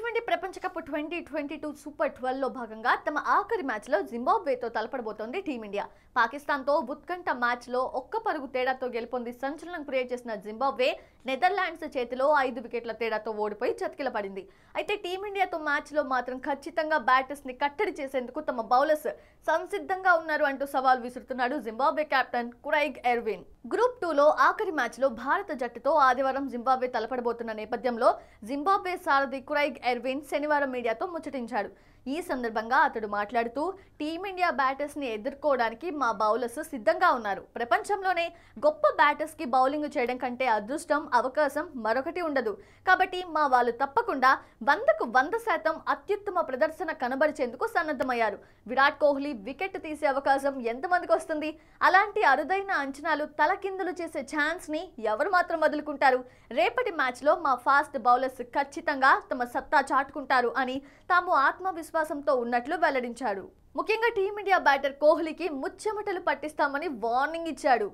twenty ప్రపంచ cup twenty twenty two super ట్వెల్వ్లో భాగంగా తమ ఆఖరి మ్యాచ్లో జింబాబ్వేతో తలపడబోతోంది టీమిండియా పాకిస్తాన్తో ఉత్కంఠ మ్యాచ్లో ఒక్క పరుగు తేడాతో గెలుపొంది సంచలనం క్రియేట్ చేసిన జింబాబ్వే నెదర్లాండ్స్ చేతిలో ఐదు వికెట్ల తేడాతో ఓడిపోయి చతికిల పడింది అయితే టీమిండియాతో మ్యాచ్లో మాత్రం ఖచ్చితంగా బ్యాటర్స్ని కట్టడి చేసేందుకు తమ బౌలర్స్ సంసిద్ధంగా ఉన్నారు అంటూ సవాల్ విసురుతున్నాడు Zimbabwe captain Craig Ervine group టూలో ఆఖరి మ్యాచ్లో భారత జట్టుతో ఆదివారం జింబాబ్వే తలపడబోతున్న నేపథ్యంలో జింబాబ్వే సారథి క్రైగ్ ఎర్విన్ శనివారం మీడియాతో ముచ్చటించాడు ఈ సందర్భంగా అతడు మాట్లాడుతూ టీమిండియా ని ఎదుర్కోవడానికి మా బౌలర్స్ సిద్ధంగా ఉన్నారు ప్రపంచంలోనే గొప్ప కి బౌలింగ్ చేయడం కంటే అదృష్టం అవకాశం మరొకటి ఉండదు కాబట్టి మా వాళ్ళు తప్పకుండా వందకు వంద శాతం అత్యుత్తమ ప్రదర్శన కనబరిచేందుకు సన్నద్ధమయ్యారు విరాట్ కోహ్లీ వికెట్ తీసే అవకాశం ఎంతమందికి వస్తుంది అలాంటి అరుదైన అంచనాలు తలకిందులు చేసే ఛాన్స్ని ఎవరు మాత్రం వదులుకుంటారు రేపటి మ్యాచ్లో మా ఫాస్ట్ బౌలర్స్ ఖచ్చితంగా తమ సత్తా చాటుకుంటారు అని తాము ఆత్మవిశ్వాస విశ్వాసంతో ఉన్నట్లు వెల్లడించాడు ముఖ్యంగా టీమిండియా బ్యాటర్ కోహ్లీకి ముచ్చెమటలు పట్టిస్తామని వార్నింగ్ ఇచ్చాడు